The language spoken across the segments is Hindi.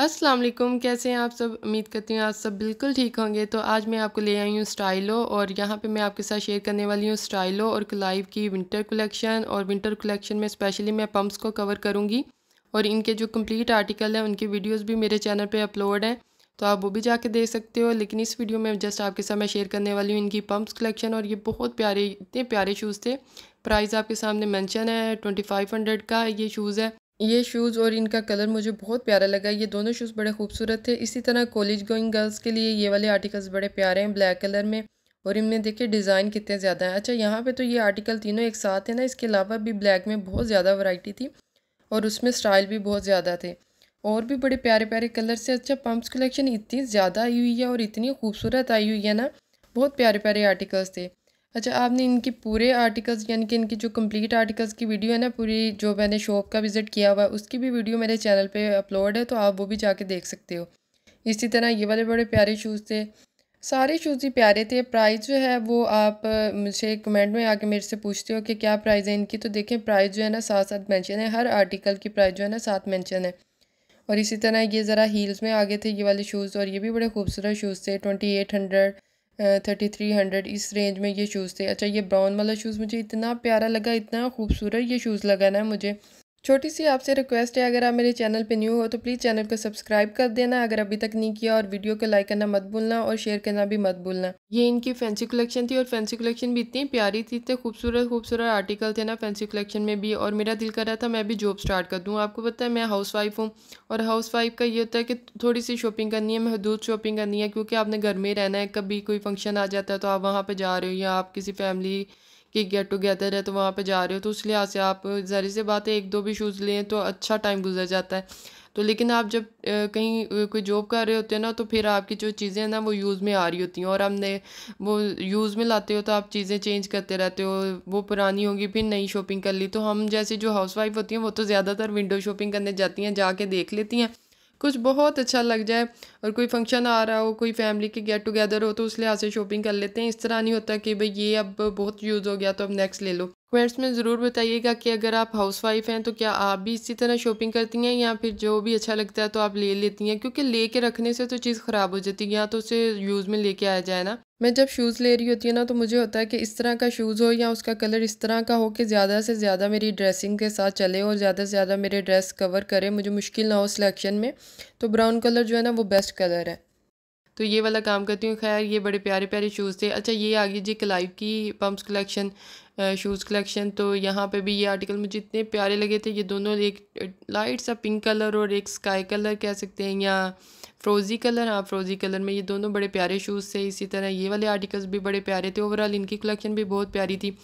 अस्सलाम वालेकुम कैसे हैं आप सब उम्मीद करती हूँ आप सब बिल्कुल ठीक होंगे तो आज मैं आपको ले आई हूँ स्टाइलो और यहाँ पे मैं आपके साथ शेयर करने वाली हूँ स्टाइलो और क्लाइव की विंटर कलेक्शन और विंटर कलेक्शन में स्पेशली मैं पम्प्स को कवर करूँगी और इनके जो कंप्लीट आर्टिकल हैं उनकी वीडियोज़ भी मेरे चैनल पर अपलोड हैं तो आप वो भी जाके देख सकते हो लेकिन इस वीडियो में जस्ट आपके साथ मैं शेयर करने वाली हूँ इनकी पम्प्स कलेक्शन और ये बहुत प्यारे इतने प्यारे शूज़ थे प्राइस आपके सामने मैंशन है ट्वेंटी फाइव हंड्रेड का ये शूज़ है ये शूज़ और इनका कलर मुझे बहुत प्यारा लगा ये दोनों शूज़ बड़े खूबसूरत थे इसी तरह कॉलेज गोइंग गर्ल्स के लिए ये वाले आर्टिकल्स बड़े प्यारे हैं ब्लैक कलर में और इनमें देखिए डिज़ाइन कितने ज़्यादा हैं अच्छा यहाँ पे तो ये आर्टिकल तीनों एक साथ है ना इसके अलावा भी ब्लैक में बहुत ज़्यादा वराइटी थी और उसमें स्टाइल भी बहुत ज़्यादा थे और भी बड़े प्यारे प्यारे कलर से अच्छा पम्प्स कलेक्शन इतनी ज़्यादा आई हुई है और इतनी खूबसूरत आई हुई है ना बहुत प्यारे प्यारे आर्टिकल्स थे अच्छा आपने इनके पूरे आर्टिकल्स यानी कि इनकी जो कंप्लीट आर्टिकल्स की वीडियो है ना पूरी जो मैंने शॉप का विज़िट किया हुआ है उसकी भी वीडियो मेरे चैनल पे अपलोड है तो आप वो भी जाके देख सकते हो इसी तरह ये वाले बड़े प्यारे शूज़ थे सारे शूज़ ही प्यारे थे प्राइस जो है वो आप मुझे कमेंट में आके मेरे से पूछते हो कि क्या प्राइस है इनकी तो देखें प्राइस जो है ना साथ साथ मैंशन है हर आर्टिकल की प्राइस जो है ना साथ मैंशन है और इसी तरह ये ज़रा हील्स में आगे थे ये वाले शूज़ और ये भी बड़े खूबसूरत शूज़ थे twenty eight hundred thirty three hundred इस रेंज में ये शूज़ थे अच्छा ये ब्राउन वाला शूज़ मुझे इतना प्यारा लगा इतना खूबसूरत ये शूज़ लगा ना मुझे छोटी सी आपसे रिक्वेस्ट है अगर आप मेरे चैनल पे न्यू हो तो प्लीज़ चैनल को सब्सक्राइब कर देना अगर अभी तक नहीं किया और वीडियो को लाइक करना मत भूलना और शेयर करना भी मत भूलना ये इनकी फैंसी कलेक्शन थी और फैंसी कलेक्शन भी इतनी प्यारी थी इतने खूबसूरत खूबसूरत आर्टिकल थे ना फैंसी कलेक्शन में भी और मेरा दिल कर रहा था मैं भी जॉब स्टार्ट कर दूँ आपको पता है मैं हाउस वाइफ हूँ और हाउस वाइफ का ये होता है कि थोड़ी सी शॉपिंग करनी है महदूद शॉपिंग करनी है क्योंकि आपने घर में रहना है कभी कोई फंक्शन आ जाता है तो आप वहाँ पर जा रहे हो या आप किसी फैमिली कि गेट टुगेदर है तो वहाँ पे जा रहे हो तो उस लिहाज से आप जहरी से बात है एक दो भी शूज़ लें तो अच्छा टाइम गुजर जाता है तो लेकिन आप जब कहीं कोई जॉब कर रहे होते हैं ना तो फिर आपकी जो चीज़ें हैं ना वो यूज़ में आ रही होती हैं और हमने वो यूज़ में लाते हो तो आप चीज़ें चेंज करते रहते हो वो पुरानी होगी फिर नई शॉपिंग कर ली तो हम जैसे जो हाउसवाइफ होती हैं वो तो ज़्यादातर विंडो शॉपिंग करने जाती हैं जाके देख लेती हैं कुछ बहुत अच्छा लग जाए और कोई फंक्शन आ रहा हो कोई फैमिली के गेट टुगेदर हो तो उस लिहाज से शॉपिंग कर लेते हैं इस तरह नहीं होता कि भाई ये अब बहुत यूज़ हो गया तो अब नेक्स्ट ले लो फ्रेंड्स में ज़रूर बताइएगा कि अगर आप हाउस वाइफ हैं तो क्या आप भी इसी तरह शॉपिंग करती हैं या फिर जो भी अच्छा लगता है तो आप ले लेती हैं क्योंकि ले रखने से तो चीज़ ख़राब हो जाती है या तो उसे यूज़ में लेके आया जाए ना मैं जब शूज़ ले रही होती है ना तो मुझे होता है कि इस तरह का शूज़ हो या उसका कलर इस तरह का हो कि ज़्यादा से ज़्यादा मेरी ड्रेसिंग के साथ चले और ज़्यादा से ज़्यादा मेरे ड्रेस कवर करे मुझे मुश्किल ना हो सिलेक्शन में तो ब्राउन कलर जो है ना वो बेस्ट कलर है तो ये वाला काम करती हूँ खैर ये बड़े प्यारे प्यारे शूज़ थे अच्छा ये आ गई जी कलाइव की पम्प्स कलेक्शन शूज़ कलेक्शन तो यहाँ पे भी ये आर्टिकल मुझे इतने प्यारे लगे थे ये दोनों एक लाइट सा पिंक कलर और एक स्काई कलर कह सकते हैं या फ्रोज़ी कलर हाँ फ्रोज़ी कलर में ये दोनों बड़े प्यारे शूज़ थे इसी तरह ये वाले आर्टिकल्स भी बड़े प्यारे थे ओवरऑल इनकी कलेक्शन भी बहुत प्यारी थी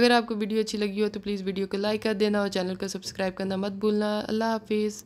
अगर आपको वीडियो अच्छी लगी हो तो प्लीज़ वीडियो को लाइक कर देना और चैनल को सब्सक्राइब करना मत भूलना अल्लाह हाफिज़